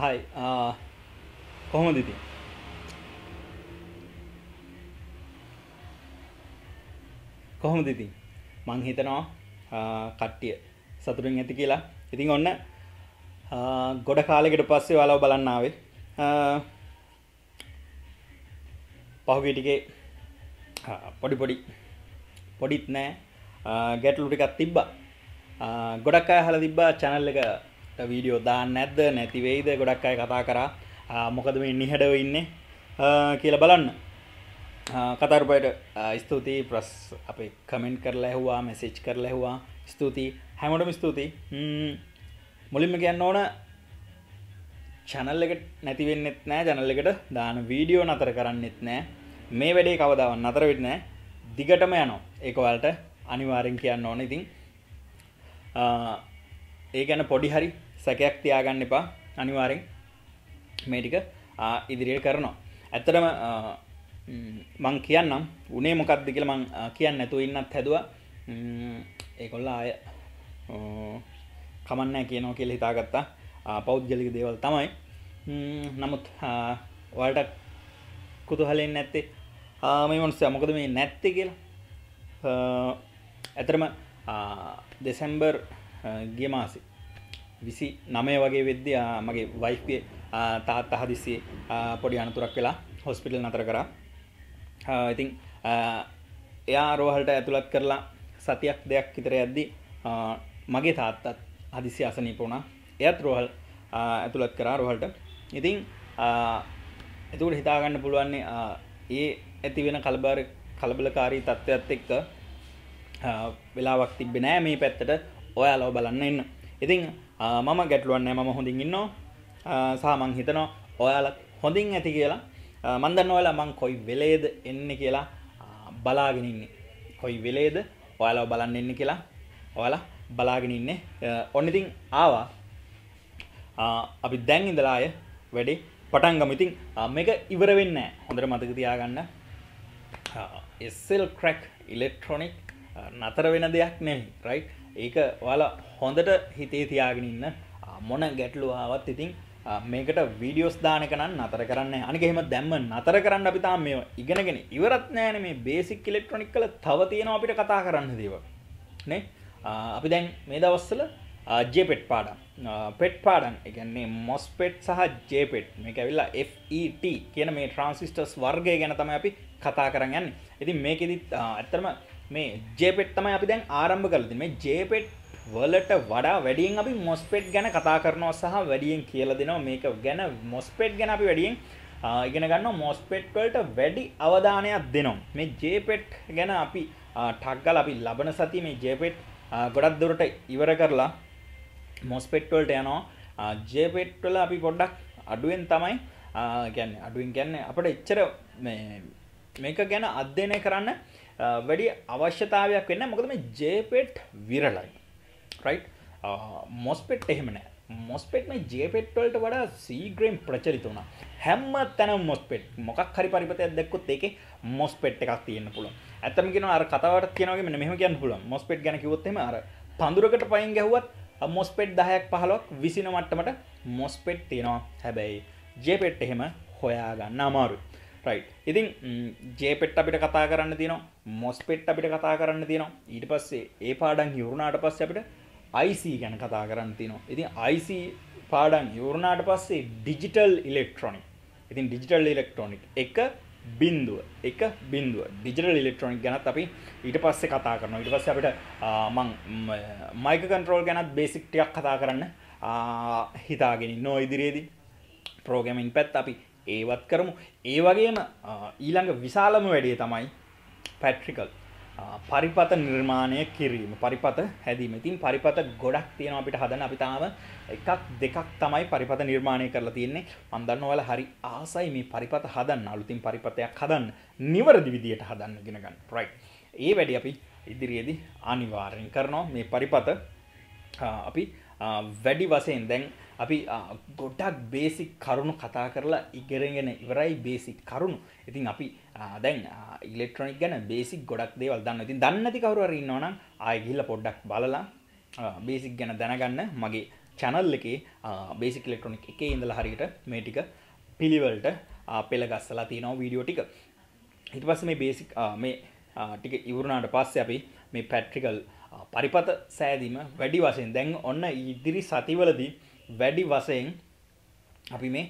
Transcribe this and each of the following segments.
හයි කොහොම දිති කොහොම දිති මං හිතනවා කට්ටිය සතුරින් ඇති කියලා ඉතින් ඔන්න ගොඩ කාලෙකට පස්සේ වලව බලන්නාවේ පහුගටිකේ පොඩි පොඩි පොඩිත් නෑ ගැටලුටිකත් තිබ්බා ගොඩක් අය හල තිබ්බා චැනල් එක වීඩියෝ දාන්න නැද්ද නැති වෙයිද ගොඩක් අය කතා කරා මොකද මේ නිහඬව ඉන්නේ කියලා බලන්න කතරපයට ස්තුතියි ප්‍රස් අපේ කමෙන්ට් කරලා ඇහුවා මෙසේච් කරලා ඇහුවා ස්තුතියි හැමෝටම ස්තුතියි මුලින්ම කියන්න ඕන චැනල් එකට නැතිවෙන්නෙත් නෑ ජනල් එකට දාන වීඩියෝ නතර කරන්නෙත් නෑ මේ වැඩේ කවදාවන් නතර වෙන්න දිගටම යනෝ ඒකවලට අනිවාරෙන් කියන්න ඕන ඉතින් ඒ ගැන පොඩි හරි සැකයක් තියාගන්න එපා අනිවාරෙන් මේ ටික ඉදිරියට කරනවා ඇත්තටම මං කියන්නම් උනේ මොකක්ද කියල මං කියන්න නැතු ඉන්නත් හැදව ඒකොල්ල අය කමන්න කියනෝ කියල හිතාගත්තා පෞද්ගලික දේවල් තමයි නමුත් වලට කුතුහලෙන් නැත්තේ මේ මනුස්සය මොකද මේ නැත්තේ කියලා ඇතරම දෙසැම්බර් ගිය මාසි විසි නමය වගේ වෙද්දි මගේ වයිපය තාත් අහදිස්සේ පොඩි අනතුරක් වෙලා හොස්පිටල් නතර කරා ඉතිං එයා රෝහල්ට ඇතුළත් කරලා සතියක් දෙයක් හිතර ඇද්දි මගේ තාත්තත් හදිසි අසනීපුුණා එයත් රෝහල් ඇතුළත් කරා රෝහල්ට ඉතිං එතුකට හිතාගන්න පුළුවන්නේ ඒ ඇති වෙන කල්බාර කලබලකාරී තත්ත්වත් එක්ක වෙලාවක් තිබෙන නෑ මේ පැත්තට ඔයාලෝ බලන්න එන්න ඉතිං මම ගැටලුවන්න ම හොඳින් ඉන්නවා සාමං හිතනවා ඔයාල හොඳින් ඇති කියලා මන්දන්න ඔයාලා මං කොයි වෙලේද එන්න කියලා බලාගෙනන්නේ කොයි වෙලේද ඔයාලව බලන්න එන්න කියලා ඔයාලා බලාගෙනඉන්නේ ඔන්නඉතින් ආවා අපි දැන් ඉඳලාය වැඩි පටන්ගමඉතින් මේක ඉවරවෙන්න හොඳට මතක තියාගන්න එස්සල් ක්‍රැක් ඉලෙක්ට්‍රොනික් නතර වෙන දෙයක් නෙවි රයිට් ඒක ඔයාල හොඳට හිතේ තියාගෙන ඉන්න මොන ගැටලු ආවත් ඉතින් මේකට වීඩියෝස් දාන එක නම් නතර කරන්න අනික එහෙම දැම්ම නතර කරන්න අපි තාම මේවා ඉගෙනගෙන ඉවරත් නෑනේ මේ බේසික් ඉලෙක්ට්‍රොනික් වල තව තියෙනවා අපිට කතා කරන්න දේවල් නේ අපි දැන් මේ දවස්වල ජෙපෙට් පාඩම් පෙට් පාඩම් එකන්නේ මොස්පෙට් සහ ජෙපෙට් මේ ඇවිල්ලා FET කියන මේ ට්‍රන්සිිස්ටස් වර්ගය ගැන තම අපි කතා කරන්න යන්න ඉතින් මේකෙදිත් ඇත්තරම මේ ජේපෙට් තමයි අපි දැන් ආරම්භ කරලා තින්නේ මේ ජේපෙට් වලට වඩා වැඩියෙන් අපි මොස්පෙට් ගැන කතා කරනවා සහ වැඩියෙන් කියලා දෙනවා මේක ගැන මොස්පෙට් ගැන අපි වැඩියෙන් ඉගෙන ගන්නවා මොස්පෙට් වලට වැඩි අවධානයක් දෙනවා මේ ජේපෙට් ගැන අපි ටක් ගාලා අපි ලබන සතිය මේ ජේපෙට් ගොඩක් දුරට ඉවර කරලා මොස්පෙට් වලට යනවා ජේපෙට් වල අපි පොඩ්ඩක් අඩුවෙන් තමයි කියන්නේ අඩුවෙන් කියන්නේ අපිට එච්චර මේ මේක ගැන අධ්‍යයනය කරන්න වැඩි අවශ්‍යතාවයක් වෙන්න මොකද මේ ජේපෙට් විරලයි රයි් මොස්පෙට් එහෙමන මොස්පෙට් මේ ජේපෙට්වලට වඩා සීග්‍රම් ප්‍රචරිත වුණ හැම්ම තැන මොස්පෙට් මොකක් හරි පරිපතයක් දැක්කුත් ඒක මොස්පෙට් එකක් තියන්න පුළ ඇතමගෙන අර කතවට තියනගේ මෙ මෙහම කියන්න පුළ මොස්පෙට් ගැන කිවොත්තම අර පඳුරකට පයින් ගැහුවත් මොස්පෙට් දහයක් පහලොක් විසින මට්ටමට මොස්පෙට් තියෙනවා හැබැයි ජේපෙට් එහෙම හොයාගන්න අමාරුයි රයි් ඉතින් ජේපෙට් අපිට කතා කරන්න තියනවා මොස්පෙට් අපිට කතා කරන්න තියනවා ඊට පස්සේ ඒ පාඩන් යුරුණාට පස්ස අපිට IC ගැන කතා කරන්න තියනවා ඉතින් IC පාඩන් යුරුණාට පස්සේ ඩිජිටල් ඉලෙක්ට්‍රොනික් ඉතින් ඩිජිටල් ඉලෙක්ට්‍රොනික් එක බින්දුව එක බින්දුව ඩිජිටල් ඉලෙක්ට්‍රොනික් ගැනත් අපි ඊට පස්සේ කතා කරනවා ඊට පස්සේ අපිට මං මයික කන්ට්‍රෝල් ගැනත් බේසික් ටිකක් කතා කරන්න හිතාගෙන නෝ ඉදිරියේදී ප්‍රෝග්‍රෑමින් පැත්ත අපි ඒවත් කරමු ඒ වගේම ඊළඟ විශාලම වැඩේ තමයි පැට්‍රිකල් පරිපත නිර්මාණය කිරීම පරිපත හැදීම ඉතින් පරිපත ගොඩක් තියෙන අපිට හදන අපි තාම එකක් දෙකක් තමයි පරිපත නිර්මාණය කරලා තියෙන්නේ මම දන්නවා ඔයාලා හරි ආසයි මේ පරිපත හදන්න අලුතින් පරිපතයක් හදන්න නිවැරදි විදියට හදන්න ඉගෙන ගන්න right ඒ වැඩි අපි ඉදිරියේදී අනිවාර්යෙන් කරනවා මේ පරිපත අපි වැඩි වශයෙන් දැන් අපි ගොඩක් බේසික් කරුණු කතා කරලා ඉගෙනගෙන ඉවරයි බේසික් කරුණු. ඉතින් අපි දැන් ඉලෙක්ට්‍රොනික් ගැන බේසික් ගොඩක් දේවල් දන්න. ඉතින් දන්නේ නැති කවුරු හරි ඉන්නවා නම් ආයෙ ගිහිල්ලා පොඩ්ඩක් බලලා බේසික් ගැන දැනගන්න මගේ channel එකේ බේසික් ඉලෙක්ට්‍රොනික් එකේ ඉඳලා හරියට මේ ටික පිළිවෙලට පෙළ ගස්සලා තියෙනවා වීඩියෝ ටික. ඊට පස්සේ මේ බේසික් මේ ටික ඉවරුණාට පස්සේ අපි මේ පැට්‍රිකල් පරිපත සෑදීම වැඩි වශයෙන් දැන් ඔන්න ඉදිරි සතිවලදී වැඩි වසයෙන් අපි මේ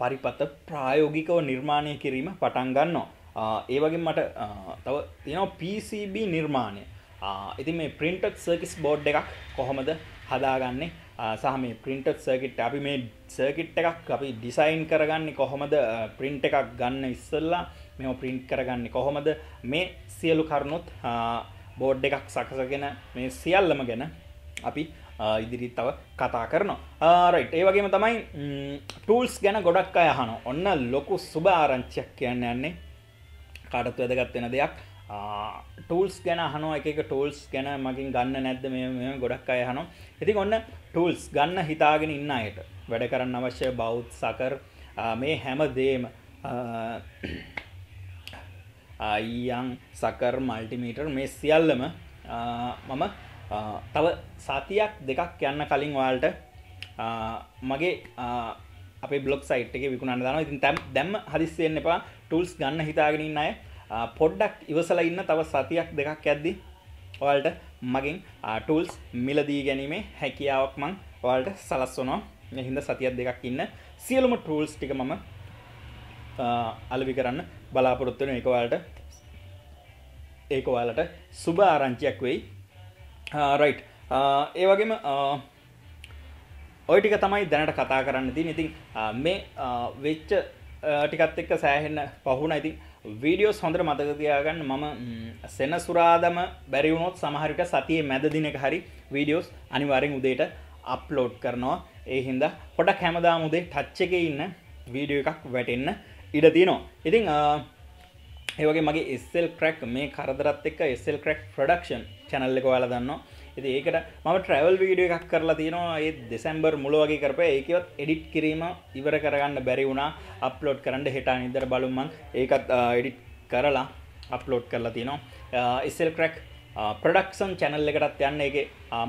පරිපත ප්‍රායෝගිකව නිර්මාණය කිරීම පටන් ගන්නවා ඒවගේ මට තව තියෙනවා PCB නිර්මාණය ඉති මේ පින්ටක් සර්කිස් බෝඩ් එකක් කොහොමද හදාගන්නේ සහ මේ පින්ටක් සර්කිට් අපි මේ සර්කිට් එකක් අපි ඩිසයින් කරගන්නේ කොහොමද පින්ට් එකක් ගන්න ඉස්සල්ලා මෙම පින්ට් කරගන්නේ කොහොමද මේ සියලු කරුණුත් බෝඩ් එකක් සකසගෙන මේ සියල්ලම ගැන අපි ඉදිරි තව කතා කරනවා ආරයිට් ඒ වගේම තමයි ටූල්ස් ගැන ගොඩක් අයහන ඔන්න ලොකු සුභ ආරංචියක් කියන්න යන්නේ කාටත් වැදගත් වෙන දෙයක් ටූල්ස් ගැන හනෝ එක ටූල්ස් ගැන මගින් ගන්න නැද්ද මෙ ගොඩක් අයහනම් ඉතින් ඔන්න ටූල්ස් ගන්න හිතාගෙන ඉන්න අයට වැඩ කරන්න අවශ්‍ය බෞද්ධ සකර මේ හැම දේම අයියන් සකර් මල්ටිමීටර් මේ සියල්ලම මම තව සාතියක් දෙකක් යන්න කලින් වාල්ට මගේ අප බොක් සයිට් එක විකුණන්න දන ඉතින් තැම් දැම් හදිස්සයෙන් එපා ටූල්ස් ගන්න හිතාගෙනන්න අය පොඩ්ඩක් ඉවසල ඉන්න තව සතියක් දෙකක් ඇද්දි ඔවල්ට මගින් ටූල්ස් මිලදී ගැනීමේ හැකියාවක් මං ඔවල්ට සලස්වනවා හිද සතියක් දෙකක් ඉන්න සියලුම ටූල්ස් ටික මම අලවි කරන්න බලාපොරොත්තුන එකවාලට ඒකවාලට සුභ ආරංචියක් වෙයි රයිට් ah, ah, ඒවගේම ah, ඔයිටික තමයි දැනට කතා කරන්න ති ඉතින් මේ වෙච්ච ටිකත් එක්ක සෑහෙන්න පහුණ ඉතින් වීඩියෝ සොඳර මතකතියාගන්න මම mm, සෙනසුරාදම බැරිවුණොත් සමහරිට සතියේ මැදදිනක හරි වීඩියෝස් අනිවාරෙන් උදේට අප්ලෝඩ් කරනවා ඒ හින්ද පොඩක් හැමදාම උදේ ටච්ච එක ඉන්න වීඩියෝ එකක් වැටෙන්න ඉඩ තියෙනවා ඉතිං ඒවගේ මගේ එස්සල් ක්‍රක් මේ කරදරත් එක් එස්සල් ක්‍රක් ප්‍රඩක්ෂන් චැනල්ලක යාල දන්න ඇති ඒකට මම ට්‍රවල් වීඩිය එකක් කරලා තියෙනවා ඒ දෙසැම්බර් මුල වගේ කරපය ඒකවත් එඩිට් කිරීම ඉවර කරගන්න බැරි වුණා අප්ලෝඩ් කරන්න හෙටා නිදර බලුම්මන් ඒකත් එඩිට් කරලා අප්ලෝඩ් කරලා තියෙනවා ඉස්සල් ක්‍රක් ප්‍රඩක්ෂන් චැනල් එකටත් යන්න එක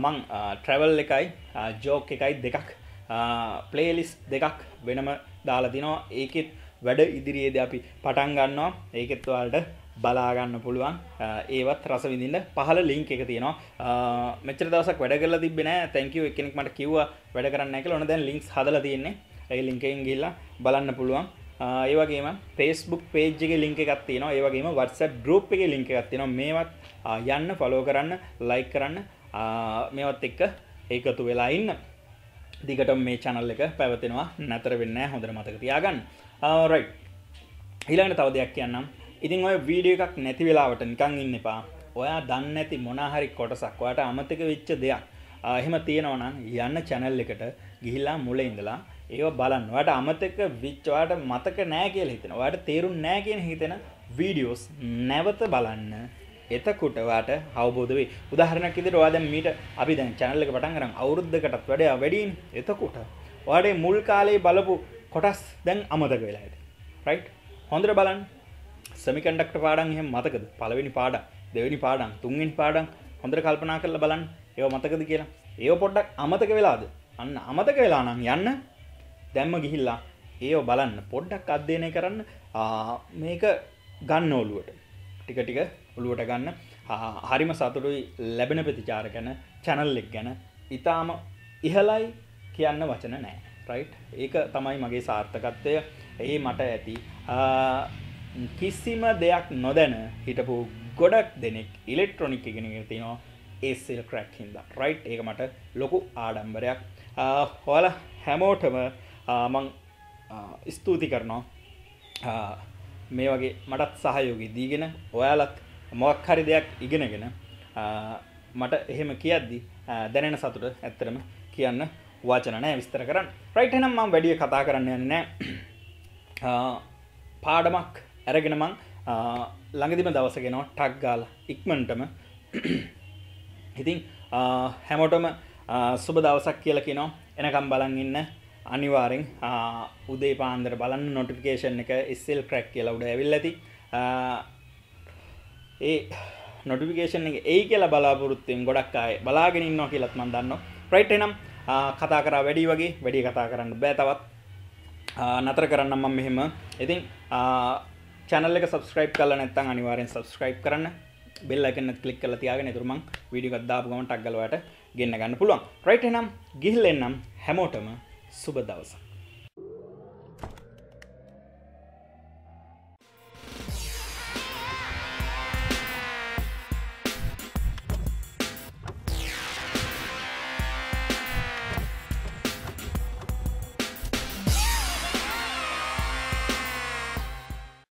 මං ට්‍රැවල් එකයි ජෝක් එකයි දෙකක් ප්ලේලිස් දෙකක් වෙනම දාලා තිනවා ඒකෙත් වැඩ ඉදිරියේද අපි පටන් ගන්නවා ඒකෙත්වාලට බලාගන්න පුළුවන් ඒවත් රස විඳින්න පහල ලිංක් එක තියෙනවා මෙච්චර දවසක් වැඩ කරලා තිබෙන තැන්කියු එකෙනෙක් මට කිව්වා වැඩ කරන්න කියලා ඔන්න දැන් ලින්ක්ස් හදලා තියෙන්නේ ඒ ලින්ක් එකෙන් ගිහිල්ලා බලන්න පුළුවන් ඒ වගේම Facebook page එකේ link එකක් තියෙනවා ඒ වගේම WhatsApp group එකේ link එකක් තියෙනවා මේවත් යන්න follow කරන්න like කරන්න මේවත් එක්ක එකතු වෙලා ඉන්න දිගටම මේ channel එක පැවතෙනවා නැතර වෙන්නේ නැහැ හොඳට මතක තියාගන්න රයි හිලාට තව දෙයක් කියන්නම් ඉතින් ඔය වීඩිය එකක් නැති වෙලාවට නිකං ඉන්න එපා ඔයා දන්න ඇති මොනාහරි කොටසක් ඔයාට අමතක වෙච්ච දෙයක් එහෙම තියෙනවනම් යන්න චැනල් එකට ගිහිල්ලා මුල ඉඳලා ඒව බලන්න වට අමතක විච්චවාට මතක නෑ කියල හිතෙන වට තේරුම් නෑ කියෙන හිතෙන වීඩියෝස් නැවත බලන්න එතකුටවාට අවබෝධ වේ උදාහරණක් ඉදිට වාද මීට අපි දැන් චැනල්ලක පටන් කරම් අවුරුද්ධකටත් වැඩ වැඩීන් එතකුට වඩේ මුල් කාලේ බලපු කොටස් දැන් අමතක වෙලාට රයි් හොඳර බලන් සමිකන්ඩක්ට පාඩන් එහෙම මතකද පලවෙනි පාඩ දෙවැනි පාඩන් තුන්ගෙන් පාඩන් හොඳර කල්පනා කරල බලන් ඒව මතකද කියලා ඒ පොඩ්ඩක් අමතක වෙලාද අන්න අමතක වෙලා නම් යන්න දැම්ම ගිහිල්ලා ඒ බලන්න පොඩ්ඩක් අධ්‍යයනය කරන්න මේක ගන්න ඔලුවට ටික ටික ඔලුවට ගන්න හරිම සතුරුයි ලැබෙන ප්‍රතිචාර ගැන චැනල්ලෙක් ගැන ඉතාම ඉහලයි කියන්න වචන නෑ රයිට් ඒක තමයි මගේ සාර්ථකත්වය එහි මට ඇති කිසිම දෙයක් නොදැන හිටපු ගොඩක් දෙනෙක් ඉලෙක්ට්‍රොනික් ඉගෙනගෙන තිනවා ඒසෙල් ක්‍රැක් හින්ද රයිට් ඒක මට ලොකු ආඩම්බරයක් හොල හැමෝටම මං ස්තුති කරනවා මේ වගේ මටත් සහයෝගී දීගෙන ඔයාලත් මොක් හරි දෙයක් ඉගෙනගෙන මට එහෙම කියද්දි දැනෙන සතුට ඇත්තරම කියන්න වචනය විස්තර කරන්න රයිට් එනම් මං වැඩිය කතා කරන්න යන්නෑ පාඩමක් ඇරගෙනමං ළඟදිම දවසගෙනවා ටක් ගාල ඉක්මන්ටම ඉතින් හැමෝටම සුබ දවසක් කියල කිනෝ එනකම් බලන් ඉන්න අනිවාරෙන් උදේ පාන්දර බලන්න නොටිකේෂන් එක ඉස්සෙල් ක්‍රැක් කියලා උඩ ඇවිල් ඇති ඒ නොටිකේෂන් එක ඒ කියලා බලාපොරොත්තුවෙන් ගොඩක් අය බලාගෙනන්න කියලත් මන්දන්න ප්‍රයිට් එනම් කතා කරා වැඩි වගේ වැඩි කතා කරන්න බෑ තවත් නතර කරන්න මම මෙහෙම ඉතින් චැනල් එක සබස්ක්‍රයිබ් කරලා නැත්නම් අනිවාර්යෙන් සබස්ක්‍රයිබ් කරන්න බෙල් එකන්න කලික් කල තියාගෙන තුරමං විඩියෝ එකක් දාපු ගමන් ටග්ගලවට ගෙන්න ගන්න පුළුවන් රයිට් එහෙනම් ගිහින් එන්නම් හැමෝටම සුබ දවසක්